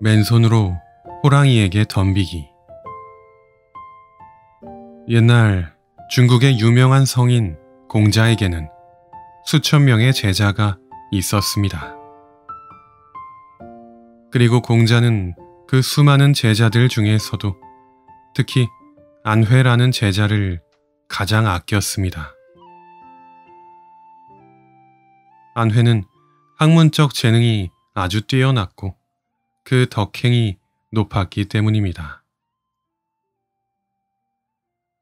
맨손으로 호랑이에게 덤비기. 옛날 중국의 유명한 성인 공자에게는 수천 명의 제자가 있었습니다. 그리고 공자는 그 수많은 제자들 중에서도 특히 안회라는 제자를 가장 아꼈습니다. 안회는 학문적 재능이 아주 뛰어났고 그 덕행이 높았기 때문입니다.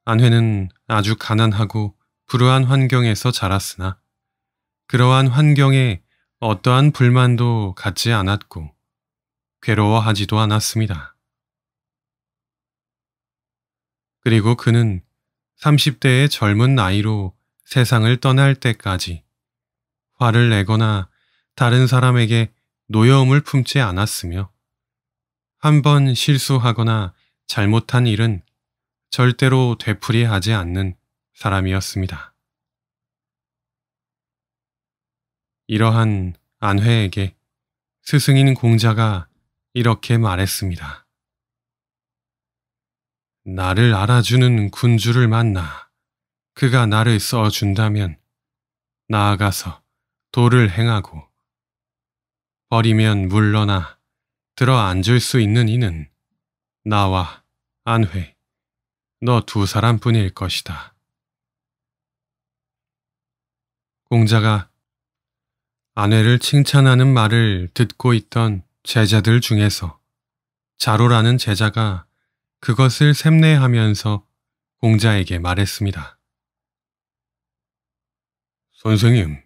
안회는 아주 가난하고 불우한 환경에서 자랐으나 그러한 환경에 어떠한 불만도 갖지 않았고 괴로워하지도 않았습니다. 그리고 그는 30대의 젊은 나이로 세상을 떠날 때까지 화를 내거나 다른 사람에게 노여움을 품지 않았으며 한번 실수하거나 잘못한 일은 절대로 되풀이하지 않는 사람이었습니다. 이러한 안회에게 스승인 공자가 이렇게 말했습니다. 나를 알아주는 군주를 만나 그가 나를 써준다면 나아가서 도를 행하고 버리면 물러나 들어 앉을 수 있는 이는 나와 안회, 너 두 사람뿐일 것이다. 공자가 아내를 칭찬하는 말을 듣고 있던 제자들 중에서 자로라는 제자가 그것을 샘내하면서 공자에게 말했습니다. 선생님,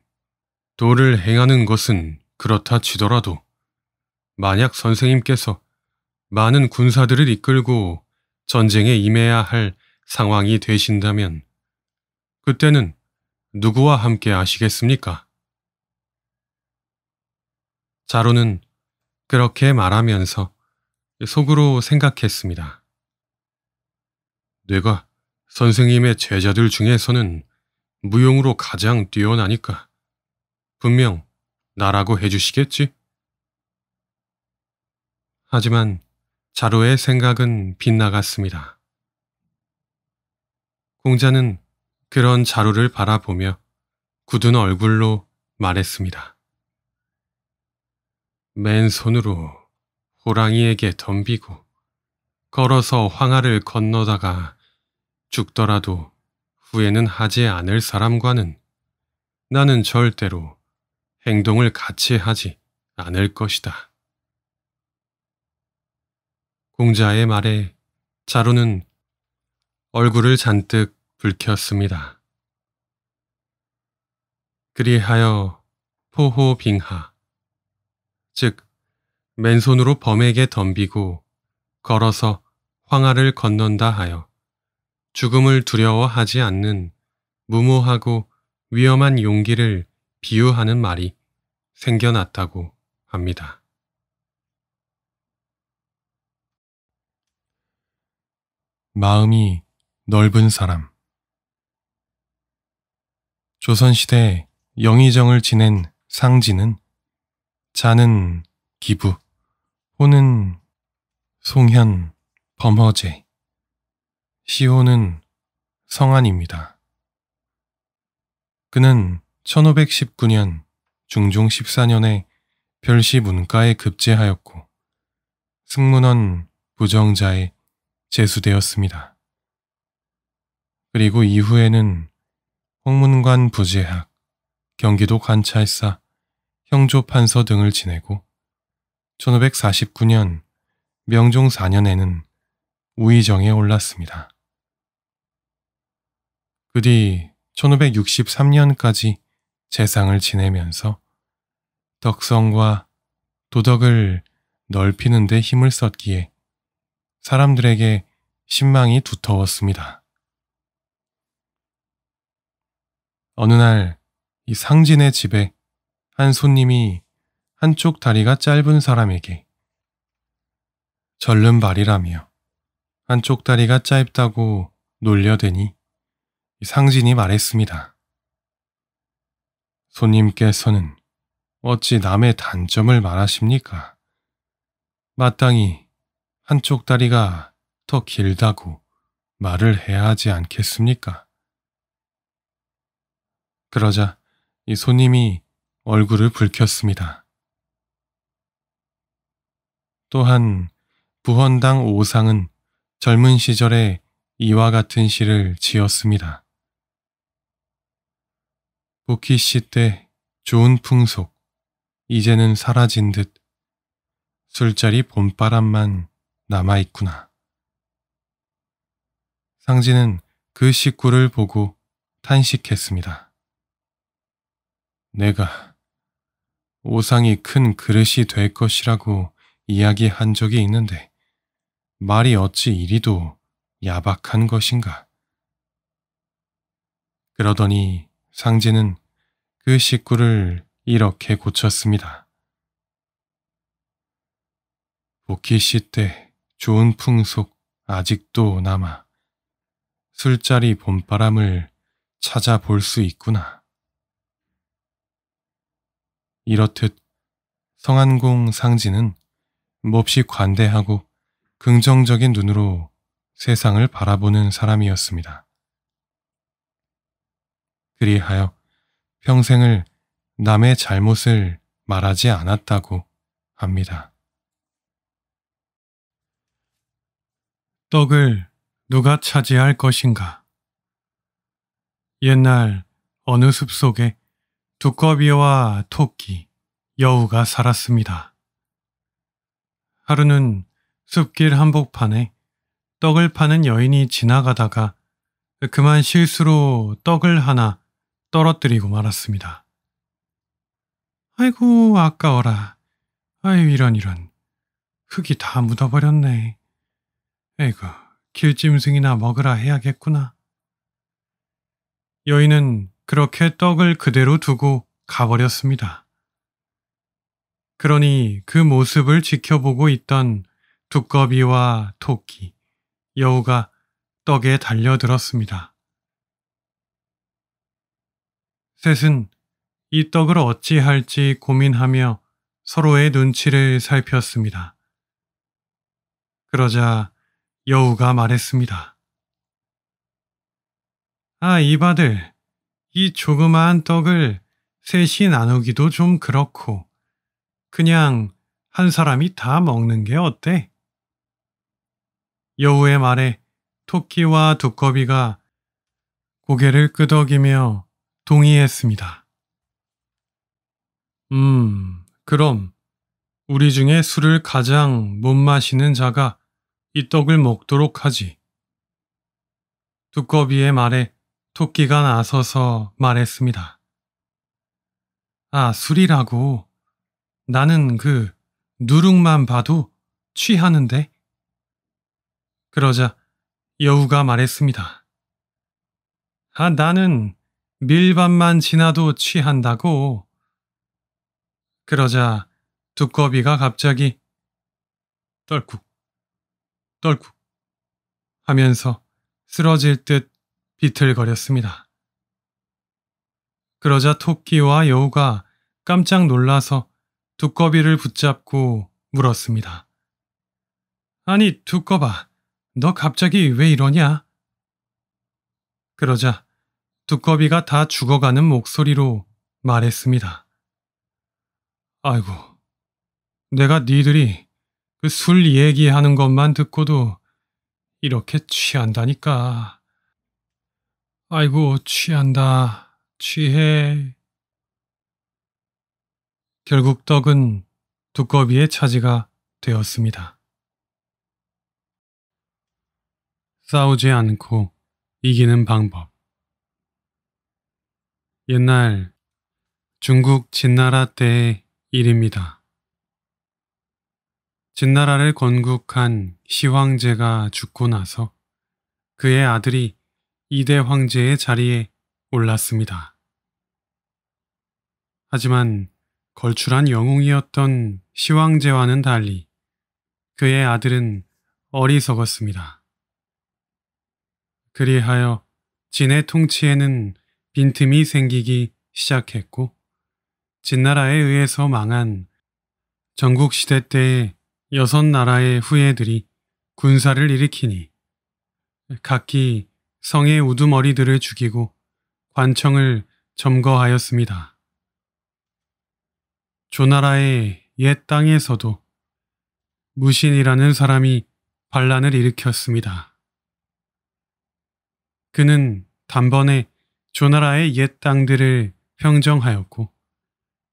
도를 행하는 것은 그렇다 치더라도 만약 선생님께서 많은 군사들을 이끌고 전쟁에 임해야 할 상황이 되신다면 그때는 누구와 함께 하시겠습니까? 자로는 그렇게 말하면서 속으로 생각했습니다. 내가 선생님의 제자들 중에서는 무용으로 가장 뛰어나니까 분명 나라고 해주시겠지? 하지만 자루의 생각은 빗나갔습니다. 공자는 그런 자루를 바라보며 굳은 얼굴로 말했습니다. 맨손으로 호랑이에게 덤비고 걸어서 황하를 건너다가 죽더라도 후회는 하지 않을 사람과는 나는 절대로 행동을 같이 하지 않을 것이다. 공자의 말에 자루는 얼굴을 잔뜩 붉혔습니다. 그리하여 포호빙하 즉 맨손으로 범에게 덤비고 걸어서 황하를 건넌다 하여 죽음을 두려워하지 않는 무모하고 위험한 용기를 비유하는 말이 생겨났다고 합니다. 마음이 넓은 사람. 조선시대 영의정을 지낸 상진은 자는 기부, 호는 송현, 범허제, 시호는 성안입니다. 그는 1519년 중종 14년에 별시 문과에 급제하였고 승문원 부정자의 재수되었습니다 그리고 이후에는 홍문관 부제학, 경기도 관찰사, 형조판서 등을 지내고 1549년 명종 4년에는 우의정에 올랐습니다. 그 뒤 1563년까지 재상을 지내면서 덕성과 도덕을 넓히는 데 힘을 썼기에 사람들에게 신망이 두터웠습니다. 어느 날 이 상진의 집에 한 손님이 한쪽 다리가 짧은 사람에게 절름발이라며 한쪽 다리가 짧다고 놀려대니 상진이 말했습니다. 손님께서는 어찌 남의 단점을 말하십니까? 마땅히 한쪽 다리가 더 길다고 말을 해야 하지 않겠습니까? 그러자 이 손님이 얼굴을 붉혔습니다. 또한 부헌당 오상은 젊은 시절에 이와 같은 시를 지었습니다. 복키씨때 좋은 풍속, 이제는 사라진 듯 술자리 봄바람만 남아있구나. 상진은 그 식구를 보고 탄식했습니다. 내가 오상이 큰 그릇이 될 것이라고 이야기한 적이 있는데 말이 어찌 이리도 야박한 것인가. 그러더니 상진은 그 식구를 이렇게 고쳤습니다. 복귀 시때 좋은 풍속 아직도 남아 술자리 봄바람을 찾아볼 수 있구나. 이렇듯 성안공 상진은 몹시 관대하고 긍정적인 눈으로 세상을 바라보는 사람이었습니다. 그리하여 평생을 남의 잘못을 말하지 않았다고 합니다. 떡을 누가 차지할 것인가? 옛날 어느 숲속에 두꺼비와 토끼, 여우가 살았습니다. 하루는 숲길 한복판에 떡을 파는 여인이 지나가다가 그만 실수로 떡을 하나 떨어뜨리고 말았습니다. 아이고 아까워라. 아유 이런 이런. 흙이 다 묻어버렸네. 에이구, 길짐승이나 먹으라 해야겠구나. 여인은 그렇게 떡을 그대로 두고 가버렸습니다. 그러니 그 모습을 지켜보고 있던 두꺼비와 토끼, 여우가 떡에 달려들었습니다. 셋은 이 떡을 어찌할지 고민하며 서로의 눈치를 살폈습니다. 그러자 여우가 말했습니다. 아, 이바들이 조그마한 떡을 셋이 나누기도 좀 그렇고, 그냥 한 사람이 다 먹는 게 어때? 여우의 말에 토끼와 두꺼비가 고개를 끄덕이며 동의했습니다. 음, 그럼 우리 중에 술을 가장 못 마시는 자가 이 떡을 먹도록 하지. 두꺼비의 말에 토끼가 나서서 말했습니다. 아, 술이라고. 나는 그 누룩만 봐도 취하는데. 그러자 여우가 말했습니다. 아, 나는 밀반만 지나도 취한다고. 그러자 두꺼비가 갑자기 떨국 떨구 하면서 쓰러질 듯 비틀거렸습니다. 그러자 토끼와 여우가 깜짝 놀라서 두꺼비를 붙잡고 물었습니다. 아니, 두꺼봐. 너 갑자기 왜 이러냐? 그러자 두꺼비가 다 죽어가는 목소리로 말했습니다. 아이고, 내가 니들이 그술 얘기하는 것만 듣고도 이렇게 취한다니까. 아이고, 취한다. 취해. 결국 떡은 두꺼비의 차지가 되었습니다. 싸우지 않고 이기는 방법. 옛날 중국 진나라 때의 일입니다. 진나라를 건국한 시황제가 죽고 나서 그의 아들이 이대 황제의 자리에 올랐습니다. 하지만 걸출한 영웅이었던 시황제와는 달리 그의 아들은 어리석었습니다. 그리하여 진의 통치에는 빈틈이 생기기 시작했고 진나라에 의해서 망한 전국시대 때의 여섯 나라의 후예들이 군사를 일으키니 각기 성의 우두머리들을 죽이고 관청을 점거하였습니다. 조나라의 옛 땅에서도 무신이라는 사람이 반란을 일으켰습니다. 그는 단번에 조나라의 옛 땅들을 평정하였고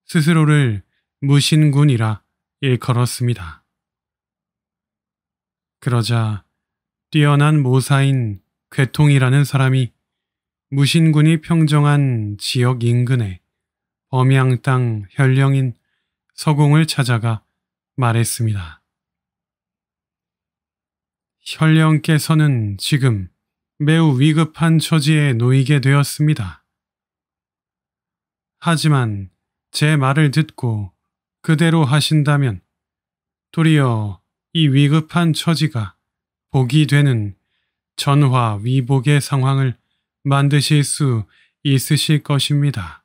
스스로를 무신군이라 일컬었습니다. 그러자 뛰어난 모사인 괴통이라는 사람이 무신군이 평정한 지역 인근의 범양 땅 현령인 서공을 찾아가 말했습니다. 현령께서는 지금 매우 위급한 처지에 놓이게 되었습니다. 하지만 제 말을 듣고 그대로 하신다면 도리어 이 위급한 처지가 복이 되는 전화 위복의 상황을 만드실 수 있으실 것입니다.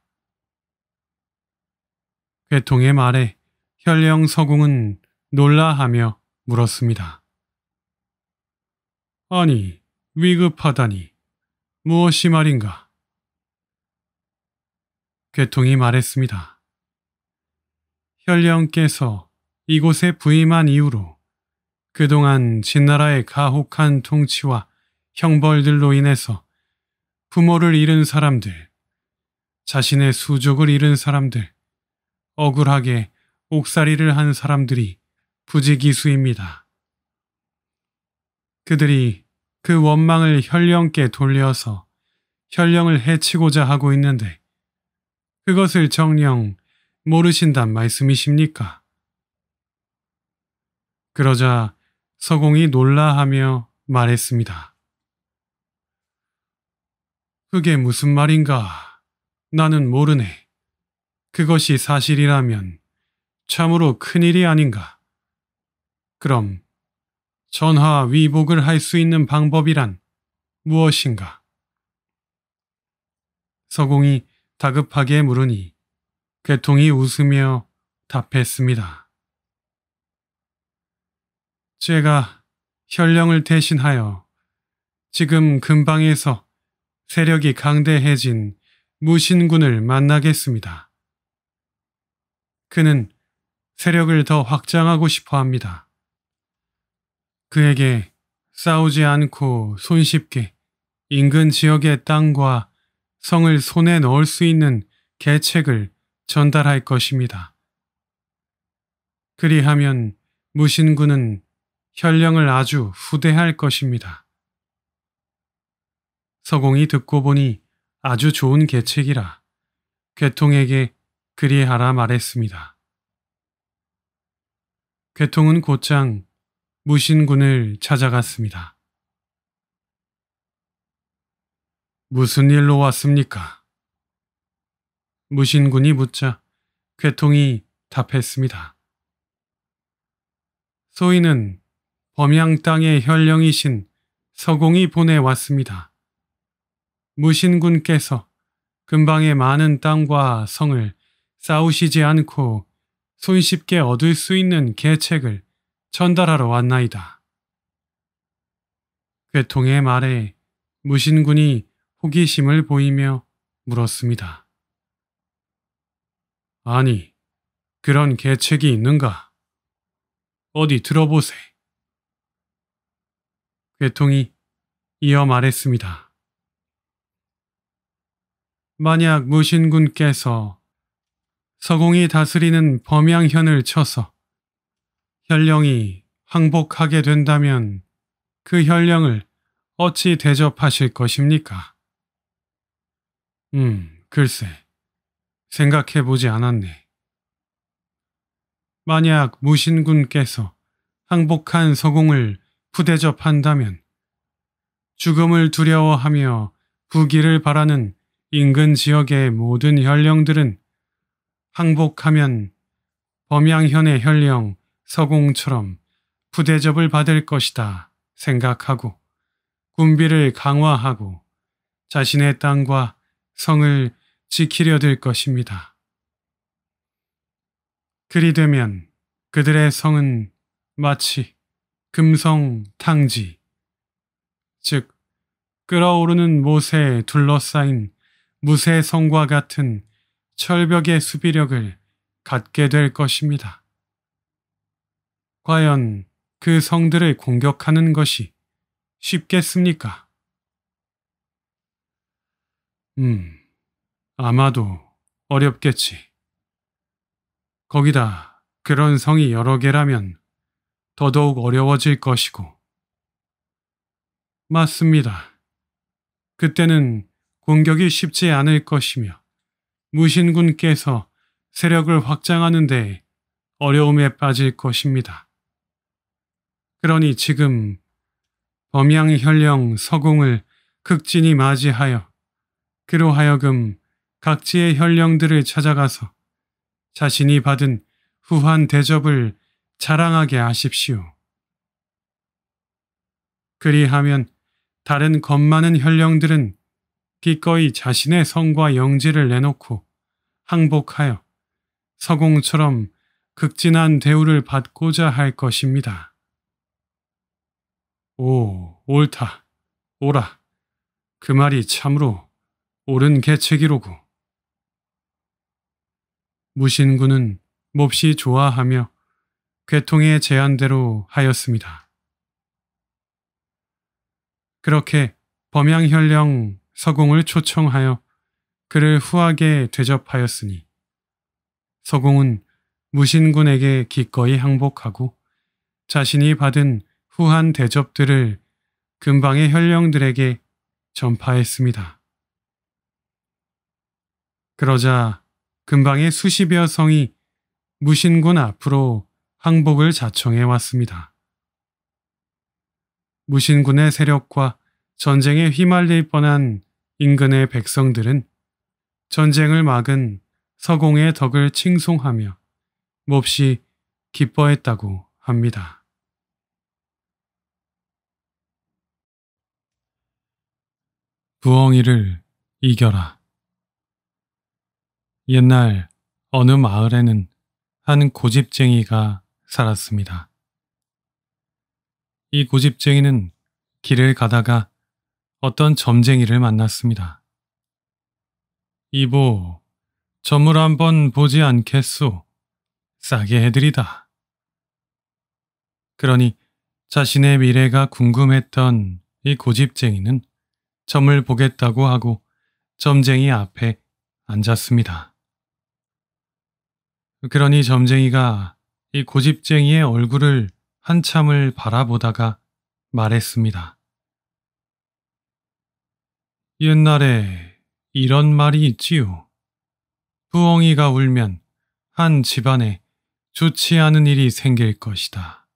괴통의 말에 현령 서궁은 놀라하며 물었습니다. 아니, 위급하다니, 무엇이 말인가? 괴통이 말했습니다. 현령께서 이곳에 부임한 이후로 그동안 진나라의 가혹한 통치와 형벌들로 인해서 부모를 잃은 사람들, 자신의 수족을 잃은 사람들, 억울하게 옥살이를 한 사람들이 부지기수입니다. 그들이 그 원망을 현령께 돌려서 현령을 해치고자 하고 있는데 그것을 정령 모르신단 말씀이십니까? 그러자 서공이 놀라하며 말했습니다. 그게 무슨 말인가? 나는 모르네. 그것이 사실이라면 참으로 큰일이 아닌가. 그럼 전하 위복을 할 수 있는 방법이란 무엇인가? 서공이 다급하게 물으니 괴통이 웃으며 답했습니다. 제가 현령을 대신하여 지금 근방에서 세력이 강대해진 무신군을 만나겠습니다. 그는 세력을 더 확장하고 싶어 합니다. 그에게 싸우지 않고 손쉽게 인근 지역의 땅과 성을 손에 넣을 수 있는 계책을 전달할 것입니다. 그리하면 무신군은 현령을 아주 후대할 것입니다. 서공이 듣고 보니 아주 좋은 계책이라 괴통에게 그리하라 말했습니다. 괴통은 곧장 무신군을 찾아갔습니다. 무슨 일로 왔습니까? 무신군이 묻자 괴통이 답했습니다. 소인은 범양 땅의 현령이신 서공이 보내왔습니다. 무신군께서 금방의 많은 땅과 성을 싸우시지 않고 손쉽게 얻을 수 있는 계책을 전달하러 왔나이다. 괴통의 말에 무신군이 호기심을 보이며 물었습니다. 아니, 그런 계책이 있는가? 어디 들어보세. 요 괴통이 이어 말했습니다. 만약 무신군께서 서공이 다스리는 범양현을 쳐서 현령이 항복하게 된다면 그 현령을 어찌 대접하실 것입니까? 음, 글쎄, 생각해보지 않았네. 만약 무신군께서 항복한 서공을 부대접한다면 죽음을 두려워하며 부기를 바라는 인근 지역의 모든 현령들은 항복하면 범양현의 현령 서공처럼 부대접을 받을 것이다 생각하고 군비를 강화하고 자신의 땅과 성을 지키려 들 것입니다. 그리 되면 그들의 성은 마치 금성 탕지, 즉 끓어오르는 모세에 둘러싸인 무쇠성과 같은 철벽의 수비력을 갖게 될 것입니다. 과연 그 성들을 공격하는 것이 쉽겠습니까? 음, 아마도 어렵겠지. 거기다 그런 성이 여러 개라면 더더욱 어려워질 것이고. 맞습니다. 그때는 공격이 쉽지 않을 것이며 무신군께서 세력을 확장하는 데 어려움에 빠질 것입니다. 그러니 지금 범양 현령 서공을 극진히 맞이하여 그로 하여금 각지의 현령들을 찾아가서 자신이 받은 후한 대접을 자랑하게 하십시오. 그리하면 다른 겁 많은 현령들은 기꺼이 자신의 성과 영지를 내놓고 항복하여 서공처럼 극진한 대우를 받고자 할 것입니다. 오, 옳다. 오라. 그 말이 참으로 옳은 계책이로구. 무신군은 몹시 좋아하며 괴통의 제안대로 하였습니다. 그렇게 범양현령 서공을 초청하여 그를 후하게 대접하였으니 서공은 무신군에게 기꺼이 항복하고 자신이 받은 후한 대접들을 근방의 현령들에게 전파했습니다. 그러자 근방의 수십여 성이 무신군 앞으로 항복을 자청해 왔습니다. 무신군의 세력과 전쟁에 휘말릴 뻔한 인근의 백성들은 전쟁을 막은 서공의 덕을 칭송하며 몹시 기뻐했다고 합니다. 부엉이를 이겨라. 옛날 어느 마을에는 한 고집쟁이가 살았습니다. 이 고집쟁이는 길을 가다가 어떤 점쟁이를 만났습니다. 이보, 점을 한번 보지 않겠소. 싸게 해드리다. 그러니 자신의 미래가 궁금했던 이 고집쟁이는 점을 보겠다고 하고 점쟁이 앞에 앉았습니다. 그러니 점쟁이가 이 고집쟁이의 얼굴을 한참을 바라보다가 말했습니다. 옛날에 이런 말이 있지요. 부엉이가 울면 한 집안에 좋지 않은 일이 생길 것이다.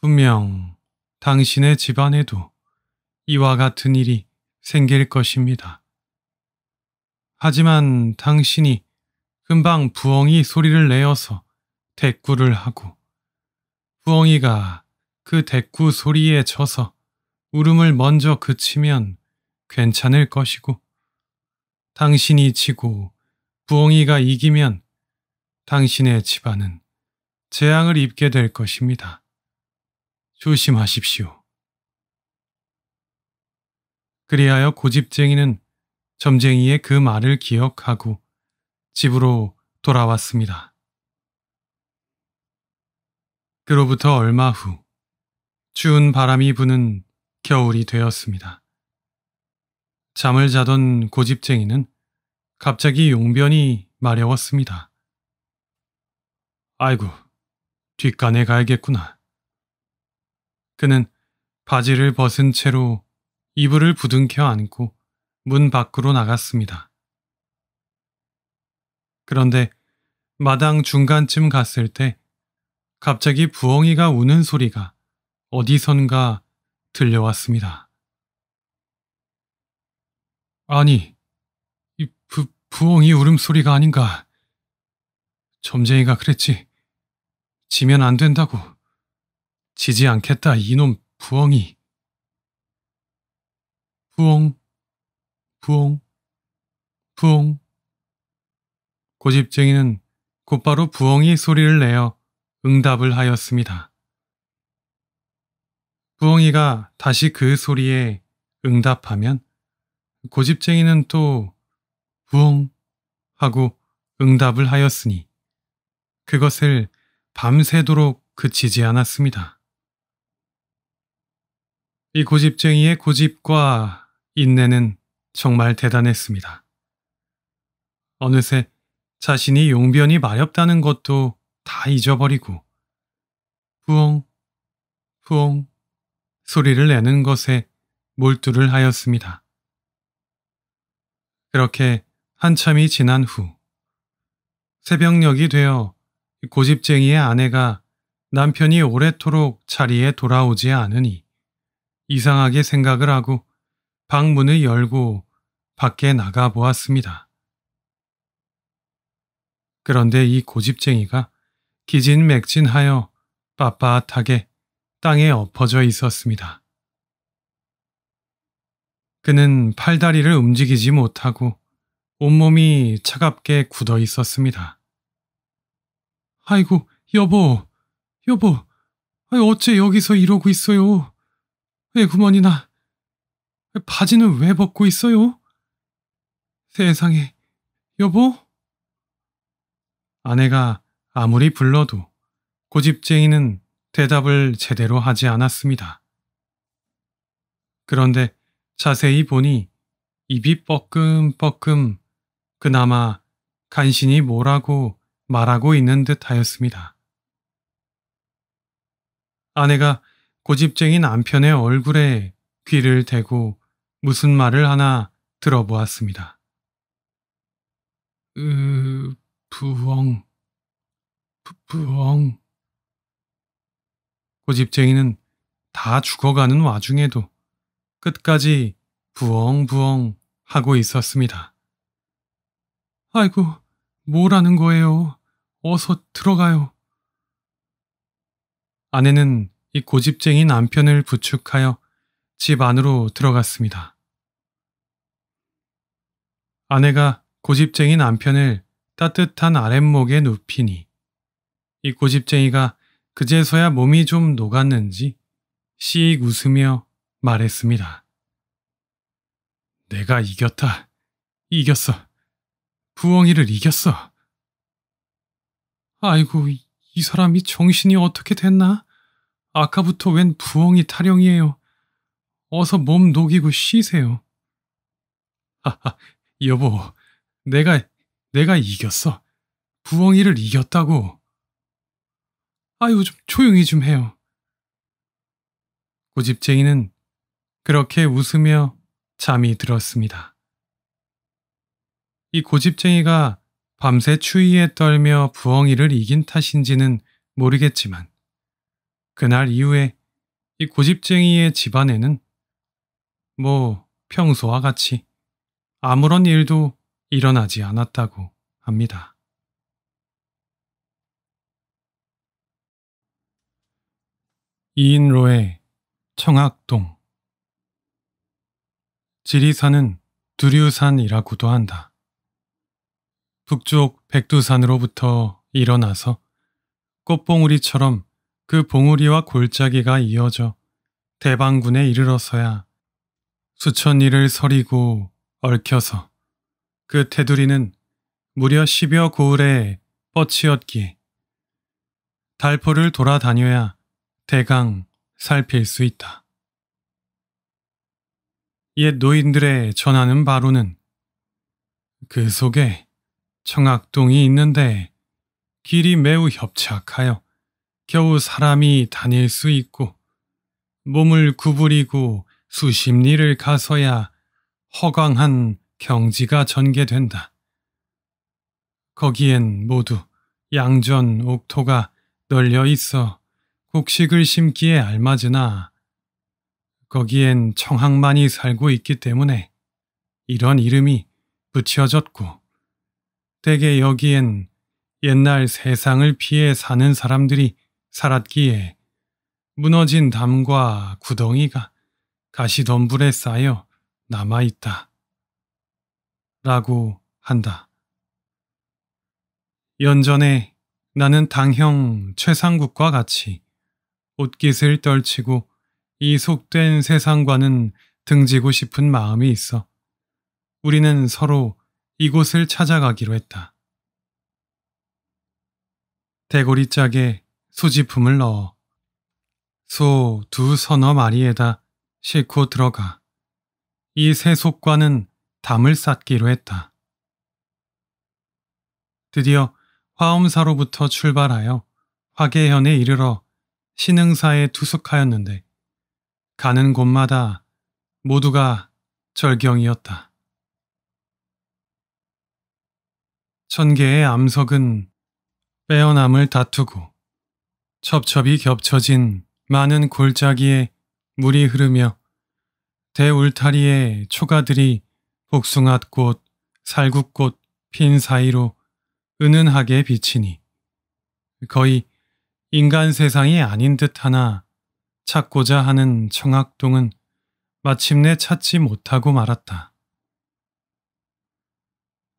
분명 당신의 집안에도 이와 같은 일이 생길 것입니다. 하지만 당신이 금방 부엉이 소리를 내어서 대꾸를 하고 부엉이가그 대꾸 소리에 져서 울음을 먼저 그치면 괜찮을 것이고 당신이 지고 부엉이가 이기면 당신의 집안은 재앙을 입게 될 것입니다. 조심하십시오. 그리하여 고집쟁이는 점쟁이의 그 말을 기억하고 집으로 돌아왔습니다. 그로부터 얼마 후 추운 바람이 부는 겨울이 되었습니다. 잠을 자던 고집쟁이는 갑자기 용변이 마려웠습니다. 아이고, 뒷간에 가야겠구나. 그는 바지를 벗은 채로 이불을 부둥켜 안고 문 밖으로 나갔습니다. 그런데 마당 중간쯤 갔을 때 갑자기 부엉이가 우는 소리가 어디선가 들려왔습니다. 아니, 이 부, 부엉이 울음소리가 아닌가. 점쟁이가 그랬지. 지면 안 된다고. 지지 않겠다, 이놈 부엉이. 부엉, 부엉, 부엉. 고집쟁이는 곧바로 부엉이 소리를 내어 응답을 하였습니다. 부엉이가 다시 그 소리에 응답하면 고집쟁이는 또 부엉 하고 응답을 하였으니 그것을 밤새도록 그치지 않았습니다. 이 고집쟁이의 고집과 인내는 정말 대단했습니다. 어느새 자신이 용변이 마렵다는 것도 다 잊어버리고 부엉부엉 소리를 내는 것에 몰두를 하였습니다. 그렇게 한참이 지난 후 새벽녘이 되어 고집쟁이의 아내가 남편이 오래도록 자리에 돌아오지 않으니 이상하게 생각을 하고 방문을 열고 밖에 나가 보았습니다. 그런데 이 고집쟁이가 기진맥진하여 빳빳하게 땅에 엎어져 있었습니다. 그는 팔다리를 움직이지 못하고 온몸이 차갑게 굳어 있었습니다. 아이고, 여보, 여보, 어째 여기서 이러고 있어요? 왜구머니나 바지는 왜 벗고 있어요? 세상에, 여보? 아내가 아무리 불러도 고집쟁이는 대답을 제대로 하지 않았습니다. 그런데 자세히 보니 입이 뻐끔뻐끔 그나마 간신히 뭐라고 말하고 있는 듯 하였습니다. 아내가 고집쟁이 남편의 얼굴에 귀를 대고 무슨 말을 하나 들어보았습니다. 으, 부엉. 부엉. 고집쟁이는 다 죽어가는 와중에도 끝까지 부엉부엉 하고 있었습니다. 아이고, 뭐라는 거예요? 어서 들어가요. 아내는 이 고집쟁이 남편을 부축하여 집 안으로 들어갔습니다. 아내가 고집쟁이 남편을 따뜻한 아랫목에 눕히니 이 고집쟁이가 그제서야 몸이 좀 녹았는지 씩 웃으며 말했습니다. 내가 이겼다. 이겼어. 부엉이를 이겼어. 아이고, 이, 이 사람이 정신이 어떻게 됐나? 아까부터 웬 부엉이 타령이에요. 어서 몸 녹이고 쉬세요. 하하, 여보, 내가, 내가 이겼어. 부엉이를 이겼다고. 아유, 좀 조용히 좀 해요. 고집쟁이는 그렇게 웃으며 잠이 들었습니다. 이 고집쟁이가 밤새 추위에 떨며 부엉이를 이긴 탓인지는 모르겠지만 그날 이후에 이 고집쟁이의 집안에는 뭐 평소와 같이 아무런 일도 일어나지 않았다고 합니다. 이인로의 청학동 지리산은 두류산이라고도 한다. 북쪽 백두산으로부터 일어나서 꽃봉우리처럼 그 봉우리와 골짜기가 이어져 대방군에 이르러서야 수천 일을 서리고 얽혀서 그 테두리는 무려 십여 고을에 뻗치었기에 달포를 돌아다녀야 대강 살필 수 있다. 옛 노인들의 전하는 바로는 그 속에 청학동이 있는데 길이 매우 협착하여 겨우 사람이 다닐 수 있고 몸을 구부리고 수십 리를 가서야 허광한 경지가 전개된다. 거기엔 모두 양전 옥토가 널려 있어 곡식을 심기에 알맞으나 거기엔 청학만이 살고 있기 때문에 이런 이름이 붙여졌고 대개 여기엔 옛날 세상을 피해 사는 사람들이 살았기에 무너진 담과 구덩이가 가시덤불에 쌓여 남아있다. 라고 한다. 연전에 나는 당형 최상국과 같이 옷깃을 떨치고 이 속된 세상과는 등지고 싶은 마음이 있어 우리는 서로 이곳을 찾아가기로 했다. 대고리 짝에 소지품을 넣어 소 두 서너 마리에다 싣고 들어가 이 세 속과는 담을 쌓기로 했다. 드디어 화엄사로부터 출발하여 화계현에 이르러 신흥사에 투숙하였는데 가는 곳마다 모두가 절경이었다. 천 개의 암석은 빼어남을 다투고 첩첩이 겹쳐진 많은 골짜기에 물이 흐르며 대울타리에 초가들이 복숭아꽃, 살구꽃 핀 사이로 은은하게 비치니 거의 인간 세상이 아닌 듯 하나 찾고자 하는 청학동은 마침내 찾지 못하고 말았다.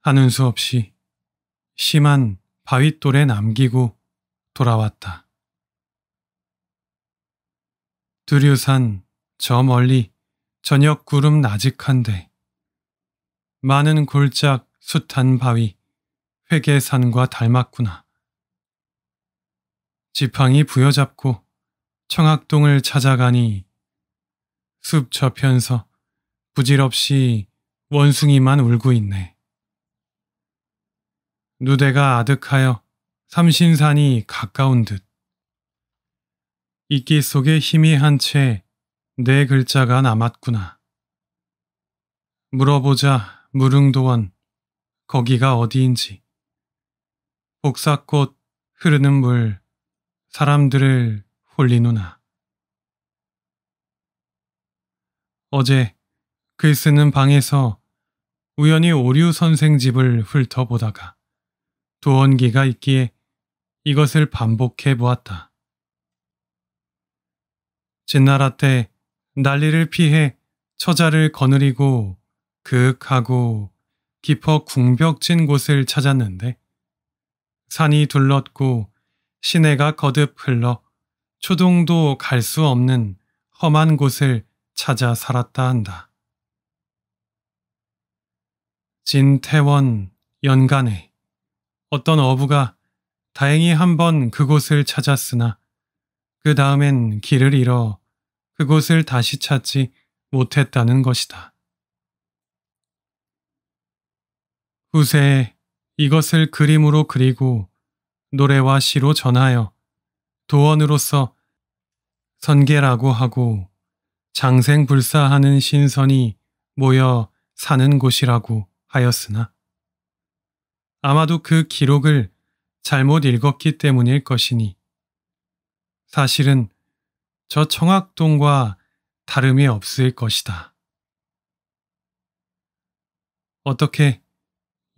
하는 수 없이 심한 바윗돌에 남기고 돌아왔다. 두류산 저 멀리 저녁 구름 나직한데 많은 골짝 숱한 바위 회계산과 닮았구나. 지팡이 부여잡고 청학동을 찾아가니 숲 저편서 부질없이 원숭이만 울고 있네. 누대가 아득하여 삼신산이 가까운 듯. 이끼 속에 힘이 한 채 네 글자가 남았구나. 물어보자 무릉도원 거기가 어디인지. 복사꽃 흐르는 물 사람들을 홀리누나. 어제 글 그 쓰는 방에서 우연히 오류 선생 집을 훑어보다가 두원기가 있기에 이것을 반복해 보았다. 진나라 때 난리를 피해 처자를 거느리고 그윽하고 깊어 궁벽진 곳을 찾았는데 산이 둘렀고 시내가 거듭 흘러 초동도 갈 수 없는 험한 곳을 찾아 살았다 한다. 진태원 연간에 어떤 어부가 다행히 한 번 그곳을 찾았으나 그 다음엔 길을 잃어 그곳을 다시 찾지 못했다는 것이다. 후세에 이것을 그림으로 그리고 노래와 시로 전하여 도원으로서 선계라고 하고 장생불사하는 신선이 모여 사는 곳이라고 하였으나 아마도 그 기록을 잘못 읽었기 때문일 것이니 사실은 저 청학동과 다름이 없을 것이다. 어떻게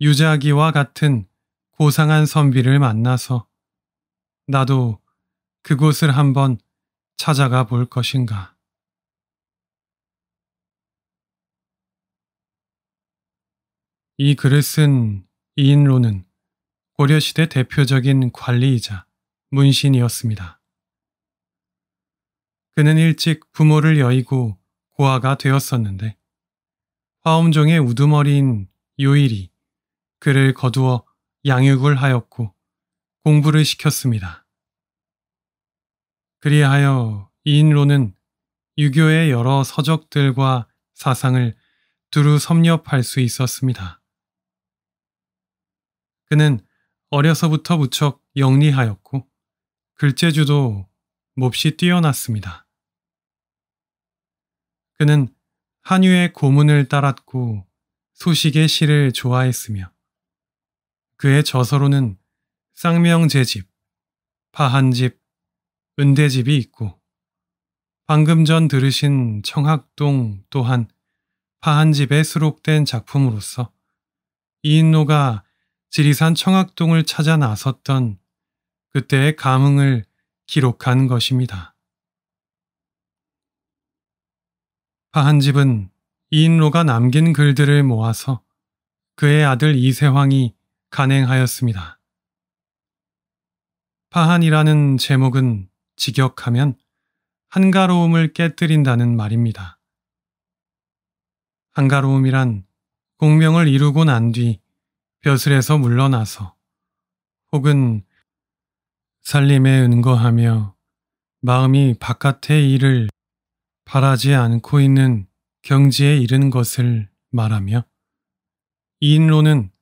유자기와 같은 고상한 선비를 만나서 나도 그곳을 한번 찾아가 볼 것인가. 이 글을 쓴 이인로는 고려시대 대표적인 관리이자 문신이었습니다. 그는 일찍 부모를 여의고 고아가 되었었는데 화엄종의 우두머리인 요일이 그를 거두어 양육을 하였고 공부를 시켰습니다. 그리하여 이인로는 유교의 여러 서적들과 사상을 두루 섭렵할 수 있었습니다. 그는 어려서부터 무척 영리하였고 글재주도 몹시 뛰어났습니다. 그는 한유의 고문을 따랐고 소식의 시를 좋아했으며 그의 저서로는 쌍명제 집, 파한집, 은대집이 있고 방금 전 들으신 청학동 또한 파한집에 수록된 작품으로서 이인노가 지리산 청학동을 찾아 나섰던 그때의 감흥을 기록한 것입니다. 파한집은 이인로가 남긴 글들을 모아서 그의 아들 이세황이 간행하였습니다. 파한이라는 제목은 직역하면 한가로움을 깨뜨린다는 말입니다. 한가로움이란 공명을 이루고 난 뒤 벼슬에서 물러나서 혹은 살림에 은거하며 마음이 바깥의 일을 바라지 않고 있는 경지에 이른 것을 말하며 이인로는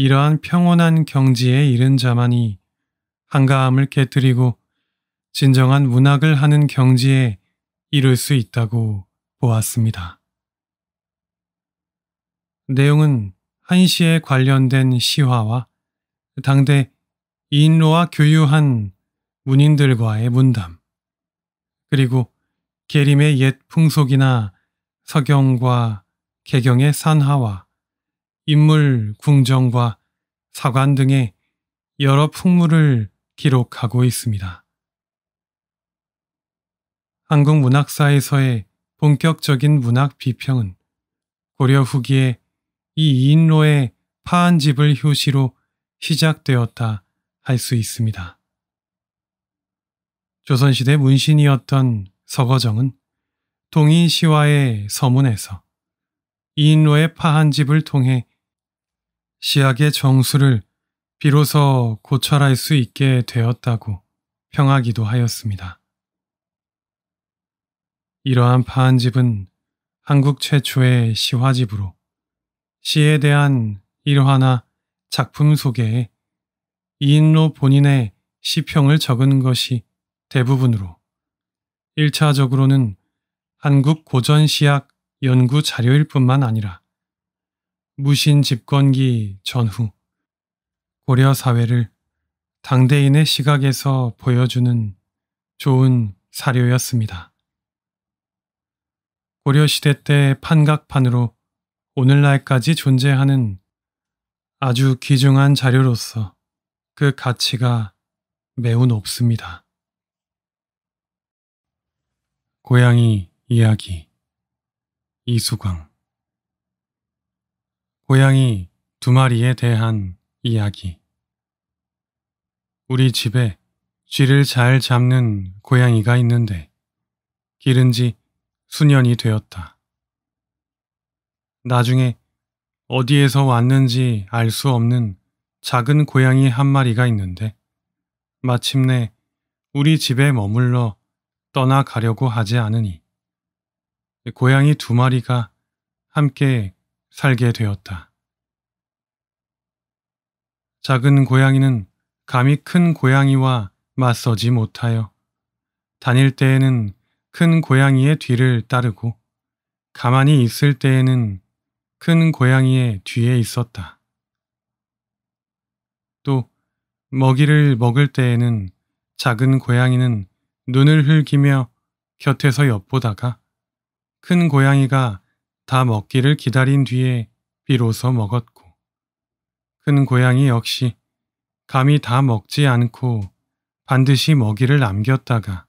이러한 평온한 경지에 이른 자만이 한가함을 깨뜨리고 진정한 문학을 하는 경지에 이룰 수 있다고 보았습니다. 내용은 한시에 관련된 시화와 당대 인로와 교유한 문인들과의 문담, 그리고 계림의 옛 풍속이나 서경과 개경의 산하와 인물 궁정과 사관 등의 여러 풍물을 기록하고 있습니다. 한국 문학사에서의 본격적인 문학 비평은 고려 후기에 이 이인로의 파한 집을 효시로 시작되었다 할 수 있습니다. 조선시대 문신이었던 서거정은 동인 시와의 서문에서 이인로의 파한 집을 통해 시약의 정수를 비로소 고찰할 수 있게 되었다고 평하기도 하였습니다. 이러한 파한집은 한국 최초의 시화집으로 시에 대한 일화나 작품 소개에 이인로 본인의 시평을 적은 것이 대부분으로 1차적으로는 한국 고전시학 연구 자료일 뿐만 아니라 무신 집권기 전후 고려 사회를 당대인의 시각에서 보여주는 좋은 사료였습니다. 고려시대 때 판각판으로 오늘날까지 존재하는 아주 귀중한 자료로서 그 가치가 매우 높습니다. 고양이 이야기 이수광 고양이 두 마리에 대한 이야기 우리 집에 쥐를 잘 잡는 고양이가 있는데 기른 지 수년이 되었다. 나중에 어디에서 왔는지 알 수 없는 작은 고양이 한 마리가 있는데 마침내 우리 집에 머물러 떠나가려고 하지 않으니 고양이 두 마리가 함께 살게 되었다. 작은 고양이는 감히 큰 고양이와 맞서지 못하여 다닐 때에는 큰 고양이의 뒤를 따르고 가만히 있을 때에는 큰 고양이의 뒤에 있었다. 또 먹이를 먹을 때에는 작은 고양이는 눈을 흘기며 곁에서 엿보다가 큰 고양이가 다 먹기를 기다린 뒤에 비로소 먹었고 큰 고양이 역시 감히 다 먹지 않고 반드시 먹이를 남겼다가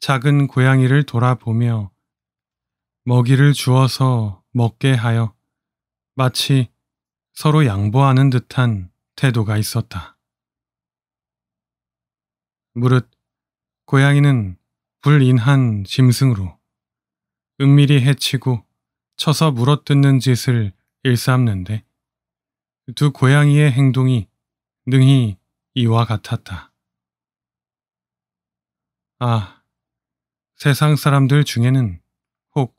작은 고양이를 돌아보며 먹이를 주어서 먹게 하여 마치 서로 양보하는 듯한 태도가 있었다. 무릇 고양이는 불인한 짐승으로 은밀히 해치고 쳐서 물어뜯는 짓을 일삼는데 두 고양이의 행동이 능히 이와 같았다. 아, 세상 사람들 중에는 혹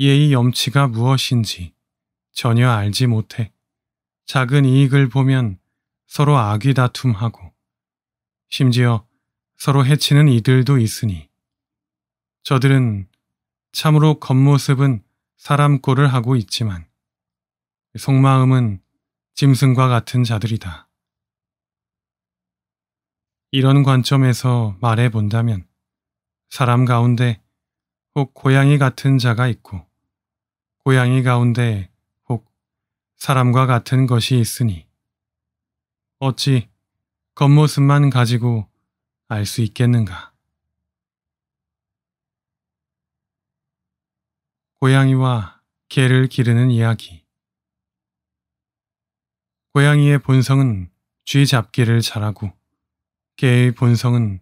예의 염치가 무엇인지 전혀 알지 못해 작은 이익을 보면 서로 악귀 다툼하고 심지어 서로 해치는 이들도 있으니 저들은 참으로 겉모습은 사람 꼴을 하고 있지만 속마음은 짐승과 같은 자들이다. 이런 관점에서 말해 본다면 사람 가운데 혹 고양이 같은 자가 있고 고양이 가운데 혹 사람과 같은 것이 있으니 어찌 겉모습만 가지고 알 수 있겠는가? 고양이와 개를 기르는 이야기 고양이의 본성은 쥐 잡기를 잘하고 개의 본성은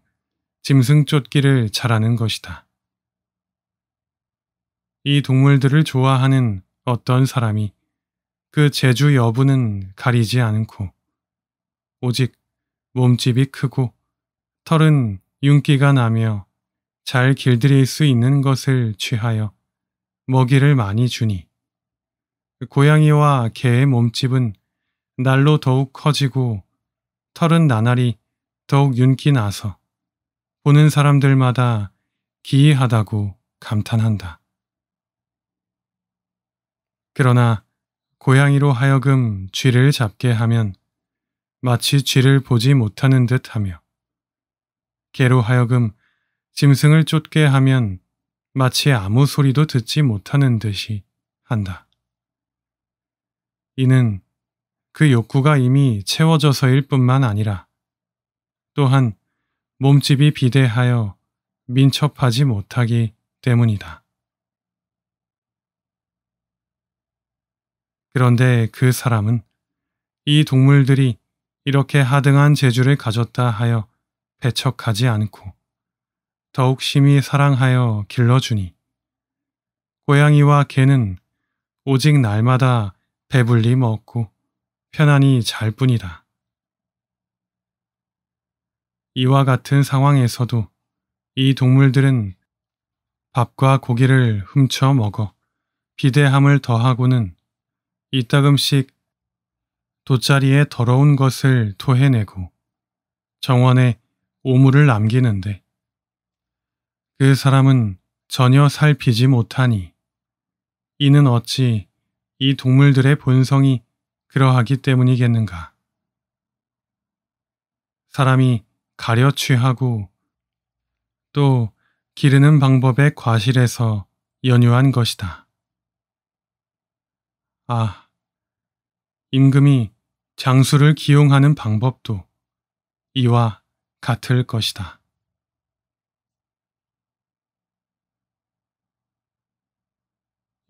짐승 쫓기를 잘하는 것이다. 이 동물들을 좋아하는 어떤 사람이 그 재주 여부는 가리지 않고 오직 몸집이 크고 털은 윤기가 나며 잘 길들일 수 있는 것을 취하여 먹이를 많이 주니 그 고양이와 개의 몸집은 날로 더욱 커지고 털은 나날이 더욱 윤기 나서 보는 사람들마다 기이하다고 감탄한다. 그러나 고양이로 하여금 쥐를 잡게 하면 마치 쥐를 보지 못하는 듯 하며 개로 하여금 짐승을 쫓게 하면 마치 아무 소리도 듣지 못하는 듯이 한다. 이는 그 욕구가 이미 채워져서일 뿐만 아니라 또한 몸집이 비대하여 민첩하지 못하기 때문이다. 그런데 그 사람은 이 동물들이 이렇게 하등한 재주를 가졌다 하여 배척하지 않고 더욱 심히 사랑하여 길러주니 고양이와 개는 오직 날마다 배불리 먹고 편안히 잘 뿐이다. 이와 같은 상황에서도 이 동물들은 밥과 고기를 훔쳐 먹어 비대함을 더하고는 이따금씩 돗자리에 더러운 것을 토해내고 정원에 오물을 남기는데 그 사람은 전혀 살피지 못하니 이는 어찌 이 동물들의 본성이 그러하기 때문이겠는가. 사람이 가려 취하고 또 기르는 방법의 과실에서 연유한 것이다. 아, 임금이 장수를 기용하는 방법도 이와 같을 것이다.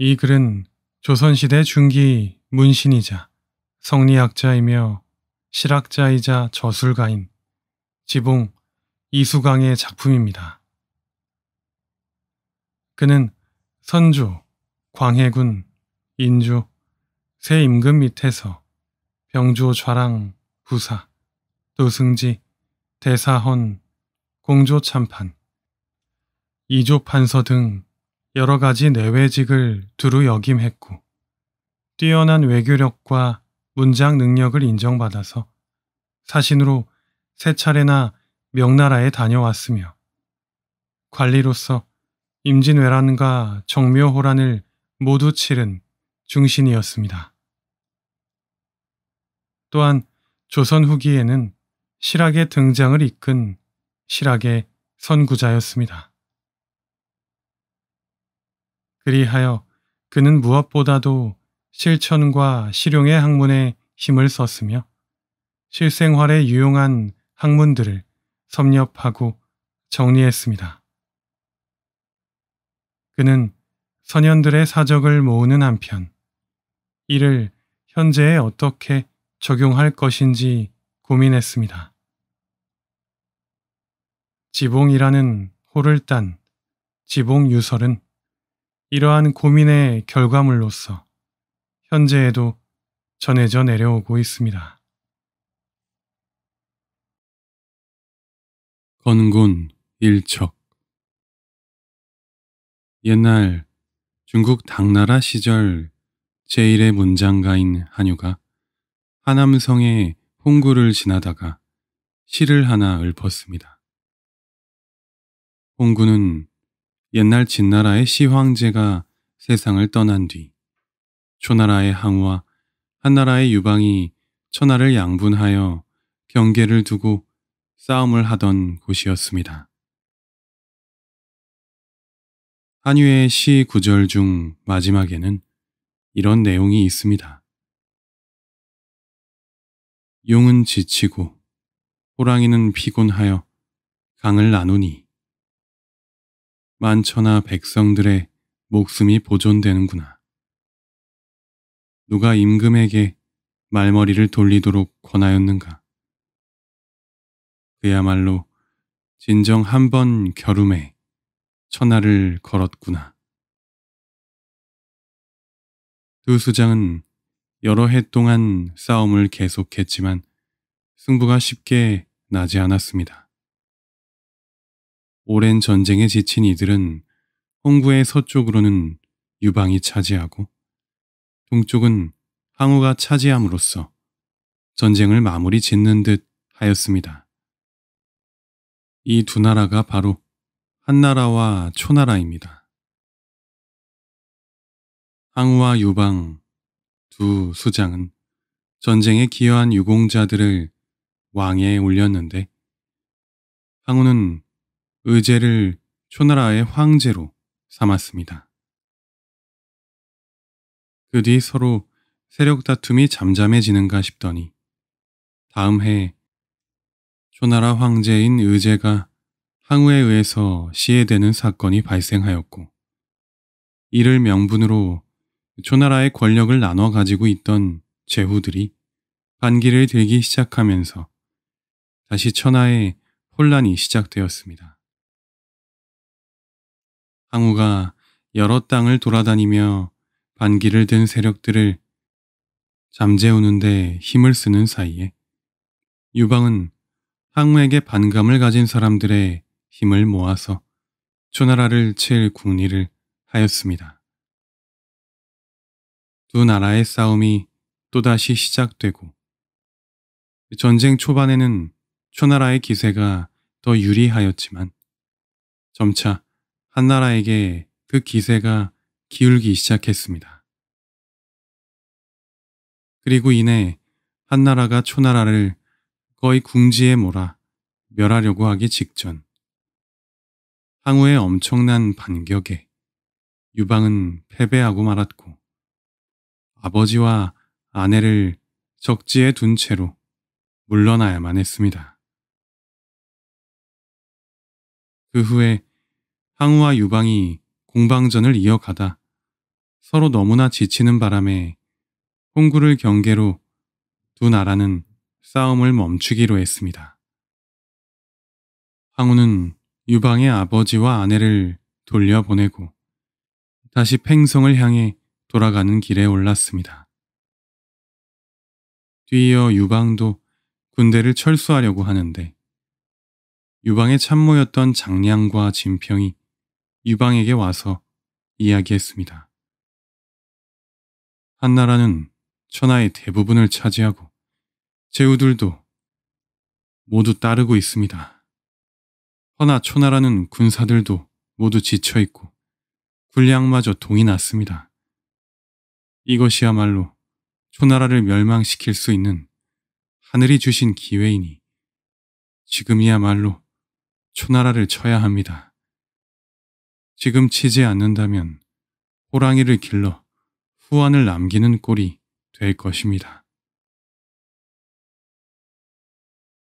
이 글은 조선시대 중기 문신이자 성리학자이며 실학자이자 저술가인 지봉 이수강의 작품입니다. 그는 선조, 광해군, 인조, 새 임금 밑에서 병조 좌랑, 부사, 도승지, 대사헌, 공조 참판, 이조 판서 등 여러 가지 내외직을 두루 역임했고 뛰어난 외교력과 문장 능력을 인정받아서 사신으로 세 차례나 명나라에 다녀왔으며 관리로서 임진왜란과 정묘호란을 모두 치른 중신이었습니다. 또한 조선 후기에는 실학의 등장을 이끈 실학의 선구자였습니다. 그리하여 그는 무엇보다도 실천과 실용의 학문에 힘을 썼으며 실생활에 유용한 학문들을 섭렵하고 정리했습니다. 그는 선현들의 사적을 모으는 한편 이를 현재에 어떻게 적용할 것인지 고민했습니다. 지봉이라는 호를 딴 지봉 유설은 이러한 고민의 결과물로서 현재에도 전해져 내려오고 있습니다. 건곤 일척 옛날 중국 당나라 시절 제1의 문장가인 한유가 하남성의 홍구를 지나다가 시를 하나 읊었습니다. 홍구는 옛날 진나라의 시황제가 세상을 떠난 뒤 초나라의 항우와 한나라의 유방이 천하를 양분하여 경계를 두고 싸움을 하던 곳이었습니다. 한유의 시 구절 중 마지막에는 이런 내용이 있습니다. 용은 지치고 호랑이는 피곤하여 강을 나누니 만천하 백성들의 목숨이 보존되는구나. 누가 임금에게 말머리를 돌리도록 권하였는가? 그야말로 진정 한 번겨룸에 천하를 걸었구나. 두 수장은 여러 해 동안 싸움을 계속했지만 승부가 쉽게 나지 않았습니다. 오랜 전쟁에 지친 이들은 홍구의 서쪽으로는 유방이 차지하고 동쪽은 항우가 차지함으로써 전쟁을 마무리 짓는 듯 하였습니다. 이 두 나라가 바로 한나라와 초나라입니다. 항우와 유방 두 수장은 전쟁에 기여한 유공자들을 왕에 올렸는데 항우는 의제를 초나라의 황제로 삼았습니다. 그 뒤 서로 세력 다툼이 잠잠해지는가 싶더니 다음 해에 초나라 황제인 의제가 항우에 의해서 시해되는 사건이 발생하였고 이를 명분으로 초나라의 권력을 나눠 가지고 있던 제후들이 반기를 들기 시작하면서 다시 천하에 혼란이 시작되었습니다. 항우가 여러 땅을 돌아다니며 반기를 든 세력들을 잠재우는데 힘을 쓰는 사이에 유방은 항우에게 반감을 가진 사람들의 힘을 모아서 초나라를 칠 국리를 하였습니다. 두 나라의 싸움이 또다시 시작되고 전쟁 초반에는 초나라의 기세가 더 유리하였지만 점차 한나라에게 그 기세가 기울기 시작했습니다. 그리고 이내 한나라가 초나라를 거의 궁지에 몰아 멸하려고 하기 직전 항우의 엄청난 반격에 유방은 패배하고 말았고 아버지와 아내를 적지에 둔 채로 물러나야만 했습니다. 그 후에 항우와 유방이 공방전을 이어가다 서로 너무나 지치는 바람에 홍구를 경계로 두 나라는 싸움을 멈추기로 했습니다. 항우는 유방의 아버지와 아내를 돌려보내고 다시 팽성을 향해 돌아가는 길에 올랐습니다. 뒤이어 유방도 군대를 철수하려고 하는데 유방의 참모였던 장량과 진평이 유방에게 와서 이야기했습니다. 한나라는 천하의 대부분을 차지하고 제후들도 모두 따르고 있습니다. 허나 초나라는 군사들도 모두 지쳐있고 군량마저 동이 났습니다. 이것이야말로 초나라를 멸망시킬 수 있는 하늘이 주신 기회이니 지금이야말로 초나라를 쳐야 합니다. 지금 치지 않는다면 호랑이를 길러 후안을 남기는 꼴이 될 것입니다.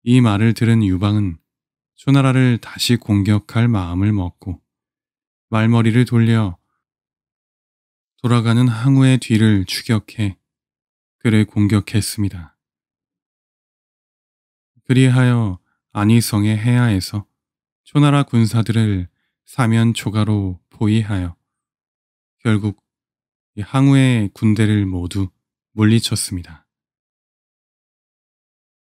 이 말을 들은 유방은 초나라를 다시 공격할 마음을 먹고 말머리를 돌려 돌아가는 항우의 뒤를 추격해 그를 공격했습니다. 그리하여 안희성의 해야에서 초나라 군사들을 사면 초가로 포위하여 결국 항우의 군대를 모두 물리쳤습니다.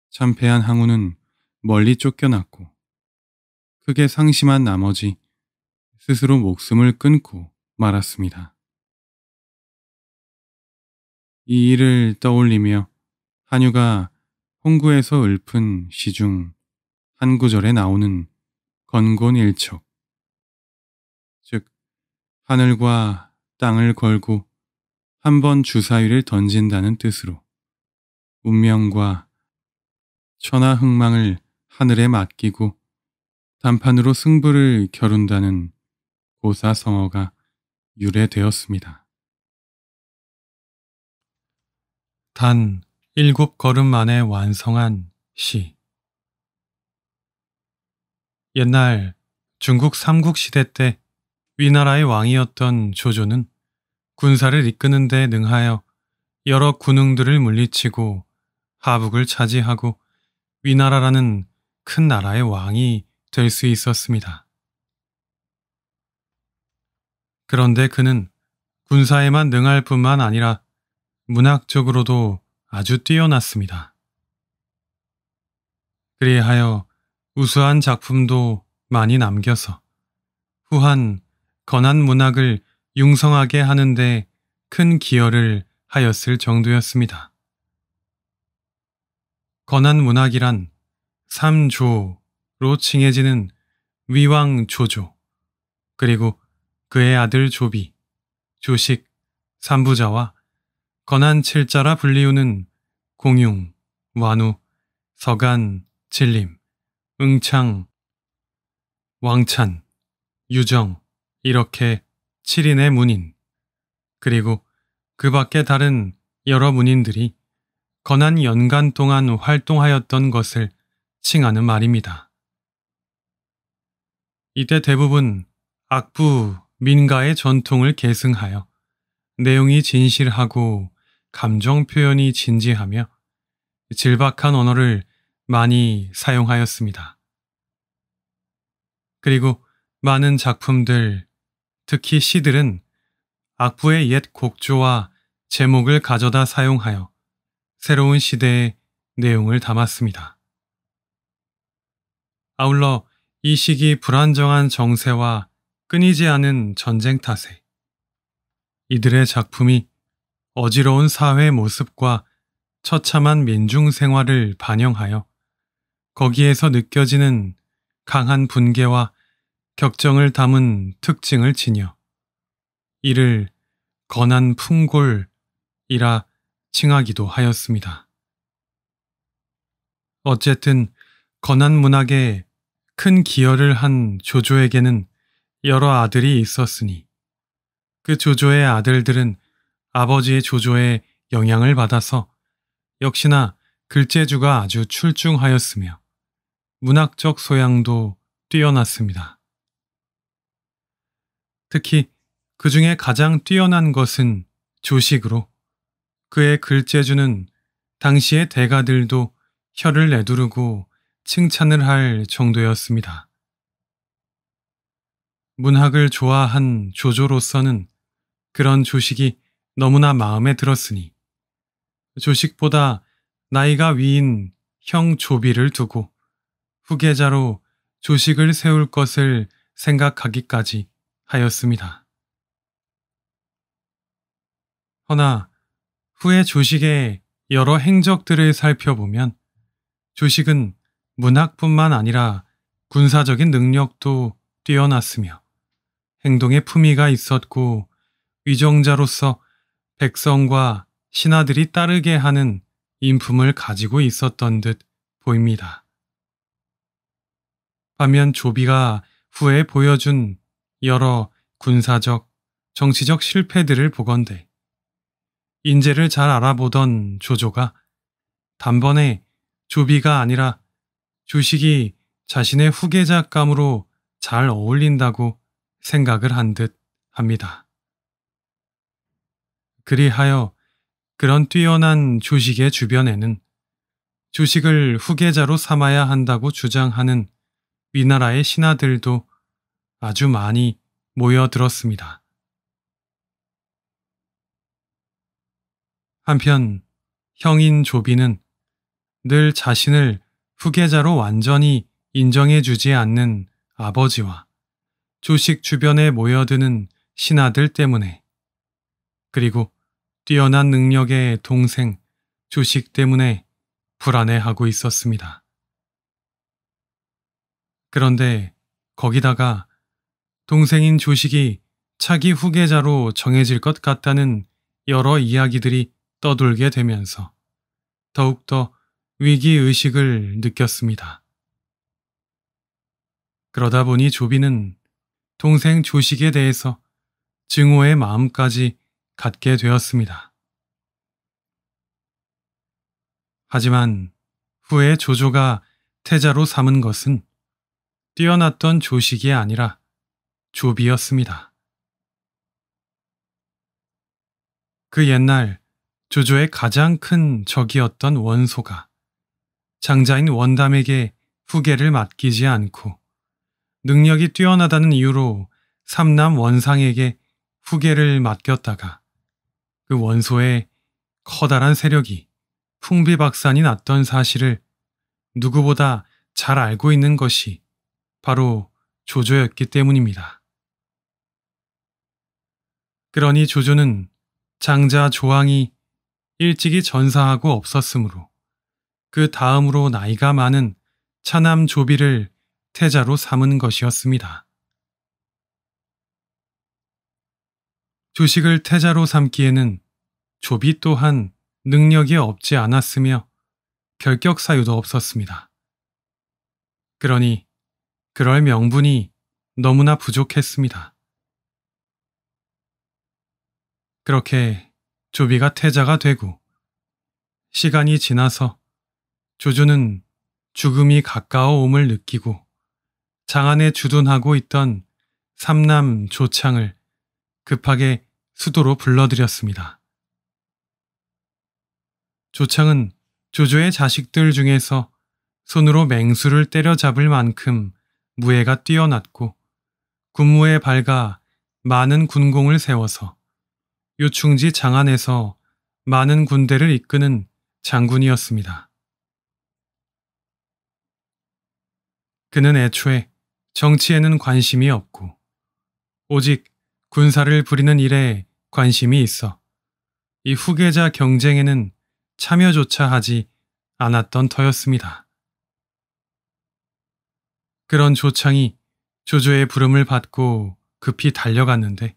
참패한 항우는 멀리 쫓겨났고 크게 상심한 나머지 스스로 목숨을 끊고 말았습니다. 이 일을 떠올리며 한유가 홍구에서 읊은 시중 한 구절에 나오는 건곤일척 하늘과 땅을 걸고 한 번 주사위를 던진다는 뜻으로 운명과 천하 흥망을 하늘에 맡기고 단판으로 승부를 겨룬다는 고사성어가 유래되었습니다. 단 일곱 걸음 만에 완성한 시 옛날 중국 삼국시대 때 위나라의 왕이었던 조조는 군사를 이끄는 데 능하여 여러 군웅들을 물리치고 하북을 차지하고 위나라라는 큰 나라의 왕이 될 수 있었습니다. 그런데 그는 군사에만 능할 뿐만 아니라 문학적으로도 아주 뛰어났습니다. 그리하여 우수한 작품도 많이 남겨서 후한 건한 문학을 융성하게 하는데 큰 기여를 하였을 정도였습니다. 건한 문학이란 삼조로 칭해지는 위왕 조조 그리고 그의 아들 조비, 조식, 삼부자와 건한 칠자라 불리우는 공융, 완우, 서간, 진림, 응창, 왕찬, 유정, 이렇게 7인의 문인, 그리고 그 밖에 다른 여러 문인들이 건한 연간 동안 활동하였던 것을 칭하는 말입니다. 이때 대부분 악부, 민가의 전통을 계승하여 내용이 진실하고 감정 표현이 진지하며 질박한 언어를 많이 사용하였습니다. 그리고 많은 작품들, 특히 시들은 악부의 옛 곡조와 제목을 가져다 사용하여 새로운 시대의 내용을 담았습니다. 아울러 이 시기 불안정한 정세와 끊이지 않은 전쟁 탓에 이들의 작품이 어지러운 사회 모습과 처참한 민중 생활을 반영하여 거기에서 느껴지는 강한 분개와 격정을 담은 특징을 지녀 이를 건한 풍골이라 칭하기도 하였습니다. 어쨌든 건한 문학에 큰 기여를 한 조조에게는 여러 아들이 있었으니 그 조조의 아들들은 아버지의 조조에 영향을 받아서 역시나 글재주가 아주 출중하였으며 문학적 소양도 뛰어났습니다. 특히 그 중에 가장 뛰어난 것은 조식으로 그의 글재주는 당시의 대가들도 혀를 내두르고 칭찬을 할 정도였습니다. 문학을 좋아한 조조로서는 그런 조식이 너무나 마음에 들었으니 조식보다 나이가 위인 형 조비를 두고 후계자로 조식을 세울 것을 생각하기까지 하였습니다. 허나 후에 조식의 여러 행적들을 살펴보면 조식은 문학뿐만 아니라 군사적인 능력도 뛰어났으며 행동의 품위가 있었고 위정자로서 백성과 신하들이 따르게 하는 인품을 가지고 있었던 듯 보입니다. 반면 조비가 후에 보여준 여러 군사적, 정치적 실패들을 보건대 인재를 잘 알아보던 조조가 단번에 조비가 아니라 조식이 자신의 후계자감으로 잘 어울린다고 생각을 한 듯 합니다. 그리하여 그런 뛰어난 조식의 주변에는 조식을 후계자로 삼아야 한다고 주장하는 위나라의 신하들도 아주 많이 모여들었습니다. 한편 형인 조비는 늘 자신을 후계자로 완전히 인정해주지 않는 아버지와 조식 주변에 모여드는 신하들 때문에 그리고 뛰어난 능력의 동생 조식 때문에 불안해하고 있었습니다. 그런데 거기다가 동생인 조식이 차기 후계자로 정해질 것 같다는 여러 이야기들이 떠돌게 되면서 더욱더 위기의식을 느꼈습니다. 그러다 보니 조비는 동생 조식에 대해서 증오의 마음까지 갖게 되었습니다. 하지만 후에 조조가 태자로 삼은 것은 뛰어났던 조식이 아니라 조비였습니다. 그 옛날 조조의 가장 큰 적이었던 원소가 장자인 원담에게 후계를 맡기지 않고 능력이 뛰어나다는 이유로 삼남 원상에게 후계를 맡겼다가 그 원소의 커다란 세력이 풍비박산이 났던 사실을 누구보다 잘 알고 있는 것이 바로 조조였기 때문입니다. 그러니 조조는 장자 조항이 일찍이 전사하고 없었으므로 그 다음으로 나이가 많은 차남 조비를 태자로 삼은 것이었습니다. 조식을 태자로 삼기에는 조비 또한 능력이 없지 않았으며 결격 사유도 없었습니다. 그러니 그럴 명분이 너무나 부족했습니다. 그렇게 조비가 태자가 되고 시간이 지나서 조조는 죽음이 가까워옴을 느끼고 장안에 주둔하고 있던 삼남 조창을 급하게 수도로 불러들였습니다. 조창은 조조의 자식들 중에서 손으로 맹수를 때려잡을 만큼 무예가 뛰어났고 군무에 밝아 많은 군공을 세워서 요충지 장안에서 많은 군대를 이끄는 장군이었습니다. 그는 애초에 정치에는 관심이 없고 오직 군사를 부리는 일에 관심이 있어 이 후계자 경쟁에는 참여조차 하지 않았던 터였습니다. 그런 조창이 조조의 부름을 받고 급히 달려갔는데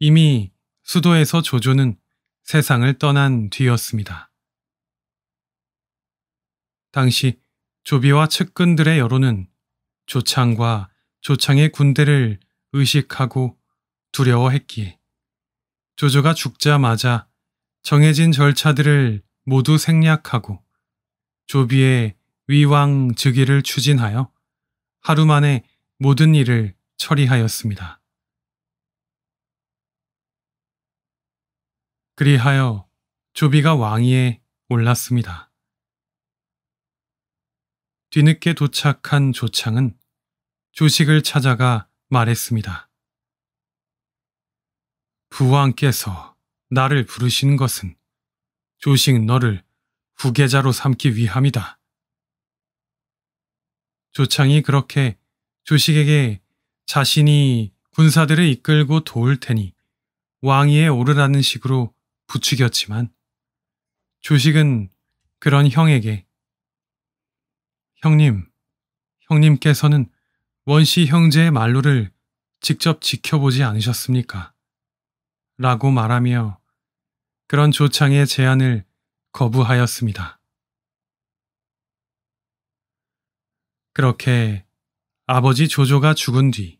이미 수도에서 조조는 세상을 떠난 뒤였습니다. 당시 조비와 측근들의 여론은 조창과 조창의 군대를 의식하고 두려워했기에 조조가 죽자마자 정해진 절차들을 모두 생략하고 조비의 위왕 즉위를 추진하여 하루 만에 모든 일을 처리하였습니다. 그리하여 조비가 왕위에 올랐습니다. 뒤늦게 도착한 조창은 조식을 찾아가 말했습니다. 부왕께서 나를 부르신 것은 조식 너를 후계자로 삼기 위함이다. 조창이 그렇게 조식에게 자신이 군사들을 이끌고 도울 테니 왕위에 오르라는 식으로 부추겼지만 조식은 그런 형에게 형님, 형님께서는 원시 형제의 말로를 직접 지켜보지 않으셨습니까? 라고 말하며 그런 조창의 제안을 거부하였습니다. 그렇게 아버지 조조가 죽은 뒤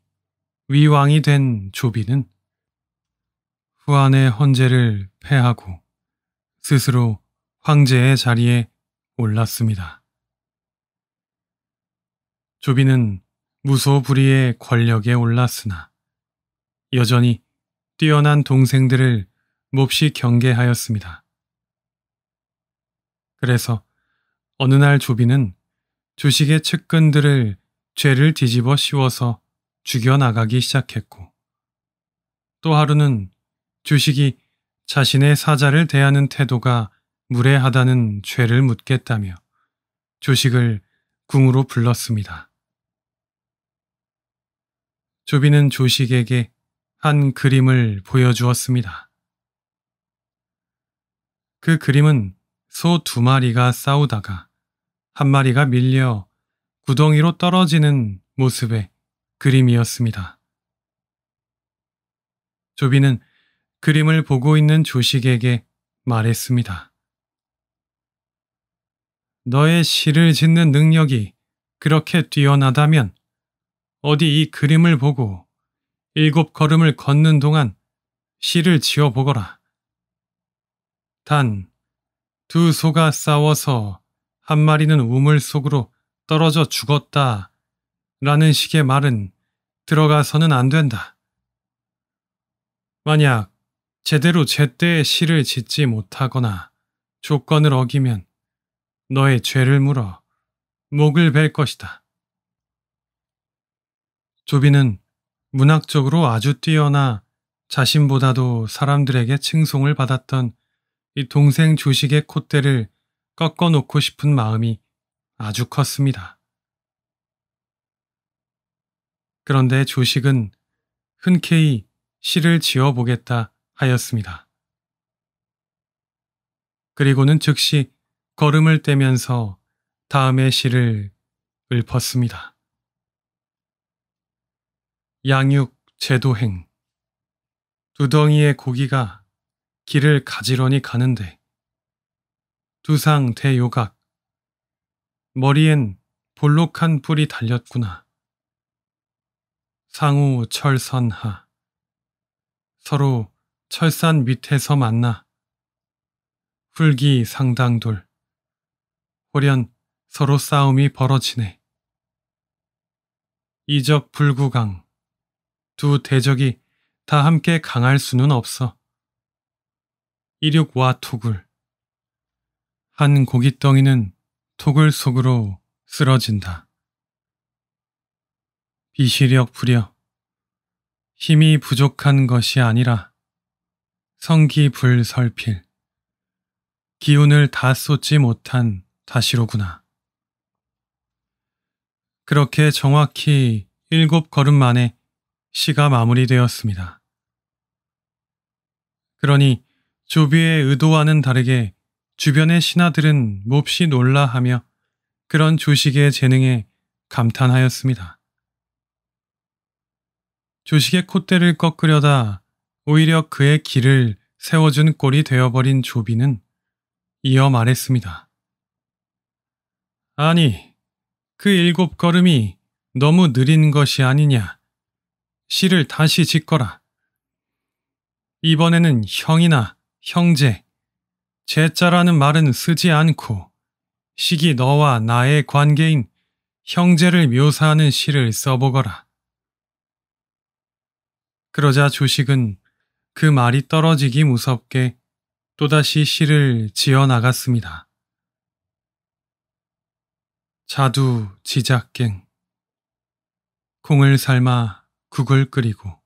위왕이 된 조비는 후안의 헌제를 패하고 스스로 황제의 자리에 올랐습니다. 조비는 무소불위의 권력에 올랐으나 여전히 뛰어난 동생들을 몹시 경계하였습니다. 그래서 어느 날 조비는 주식의 측근들을 죄를 뒤집어 씌워서 죽여나가기 시작했고 또 하루는 주식이 자신의 사자를 대하는 태도가 무례하다는 죄를 묻겠다며 주식을 궁으로 불렀습니다. 조비는 조식에게 한 그림을 보여주었습니다. 그 그림은 소 두 마리가 싸우다가 한 마리가 밀려 구덩이로 떨어지는 모습의 그림이었습니다. 조비는 그림을 보고 있는 조식에게 말했습니다. 너의 시를 짓는 능력이 그렇게 뛰어나다면 어디 이 그림을 보고 일곱 걸음을 걷는 동안 시를 지어보거라. 단, 두 소가 싸워서 한 마리는 우물 속으로 떨어져 죽었다 라는 식의 말은 들어가서는 안 된다. 만약 제대로 제때 시를 짓지 못하거나 조건을 어기면 너의 죄를 물어 목을 벨 것이다. 조비는 문학적으로 아주 뛰어나 자신보다도 사람들에게 칭송을 받았던 이 동생 조식의 콧대를 꺾어 놓고 싶은 마음이 아주 컸습니다. 그런데 조식은 흔쾌히 시를 지어보겠다 하였습니다. 그리고는 즉시 걸음을 떼면서 다음의 시를 읊었습니다. 양육 제도행 두덩이의 고기가 길을 가지런히 가는데 두상 대요각 머리엔 볼록한 뿔이 달렸구나. 상우 철선하 서로 철산 밑에서 만나 훌기 상당돌 홀연 서로 싸움이 벌어지네 이적 불구강 두 대적이 다 함께 강할 수는 없어 이륙와 토굴 한 고깃덩이는 토굴 속으로 쓰러진다 비시력 부려 힘이 부족한 것이 아니라 성기불설필 기운을 다 쏟지 못한 다시로구나. 그렇게 정확히 일곱 걸음 만에 시가 마무리되었습니다. 그러니 조비의 의도와는 다르게 주변의 신하들은 몹시 놀라하며 그런 조식의 재능에 감탄하였습니다. 조식의 콧대를 꺾으려다 오히려 그의 길을 세워준 꼴이 되어버린 조비는 이어 말했습니다. 아니, 그 일곱 걸음이 너무 느린 것이 아니냐. 시를 다시 짓거라. 이번에는 형이나 형제, 제자라는 말은 쓰지 않고 시기 너와 나의 관계인 형제를 묘사하는 시를 써보거라. 그러자 조식은 그 말이 떨어지기 무섭게 또다시 시를 지어 나갔습니다. 자두 지작갱 콩을 삶아 국을 끓이고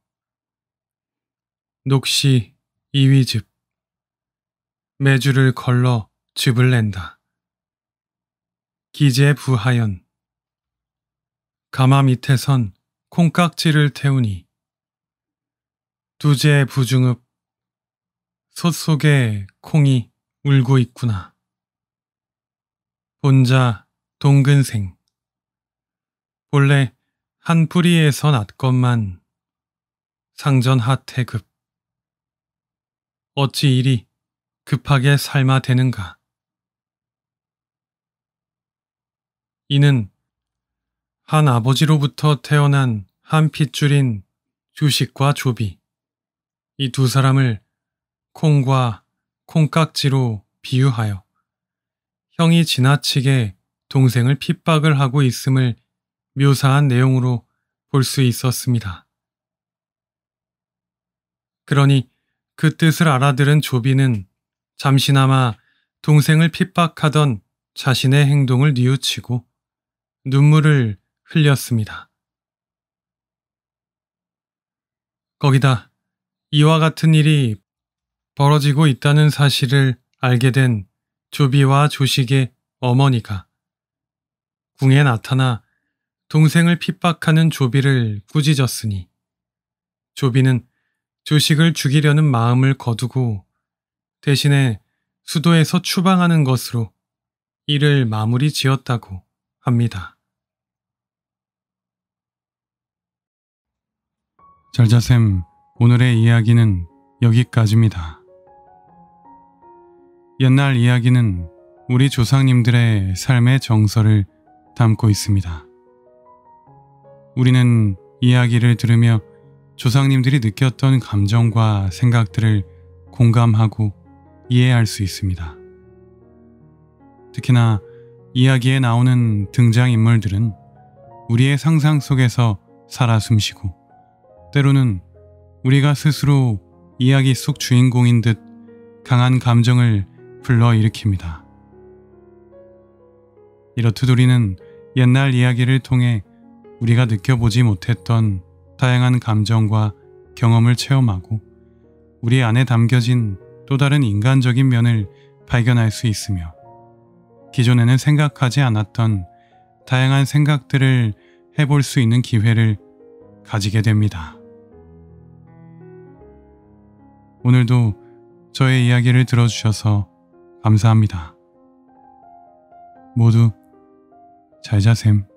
녹시 이위즙 매주를 걸러 즙을 낸다. 기재 부하연 가마 밑에선 콩깍지를 태우니 두제 부중읍 솥 속에 콩이 울고 있구나. 본자 동근생 본래 한 뿌리에서 낫건만 상전 하태급 어찌 이리 급하게 삶아 되는가. 이는 한 아버지로부터 태어난 한 핏줄인 주식과 조비 이두 사람을 콩과 콩깍지로 비유하여 형이 지나치게 동생을 핍박을 하고 있음을 묘사한 내용으로 볼 수 있었습니다. 그러니 그 뜻을 알아들은 조비는 잠시나마 동생을 핍박하던 자신의 행동을 뉘우치고 눈물을 흘렸습니다. 거기다 이와 같은 일이 벌어지고 있다는 사실을 알게 된 조비와 조식의 어머니가 궁에 나타나 동생을 핍박하는 조비를 꾸짖었으니 조비는 조식을 죽이려는 마음을 거두고 대신에 수도에서 추방하는 것으로 이를 마무리 지었다고 합니다. 잘자쌤 오늘의 이야기는 여기까지입니다. 옛날 이야기는 우리 조상님들의 삶의 정서를 담고 있습니다. 우리는 이야기를 들으며 조상님들이 느꼈던 감정과 생각들을 공감하고 이해할 수 있습니다. 특히나 이야기에 나오는 등장인물들은 우리의 상상 속에서 살아 숨쉬고 때로는 우리가 스스로 이야기 속 주인공인 듯 강한 감정을 불러일으킵니다. 이렇듯 우리는 옛날 이야기를 통해 우리가 느껴보지 못했던 다양한 감정과 경험을 체험하고 우리 안에 담겨진 또 다른 인간적인 면을 발견할 수 있으며 기존에는 생각하지 않았던 다양한 생각들을 해볼 수 있는 기회를 가지게 됩니다. 오늘도 저의 이야기를 들어주셔서 감사합니다. 모두 잘 자셈.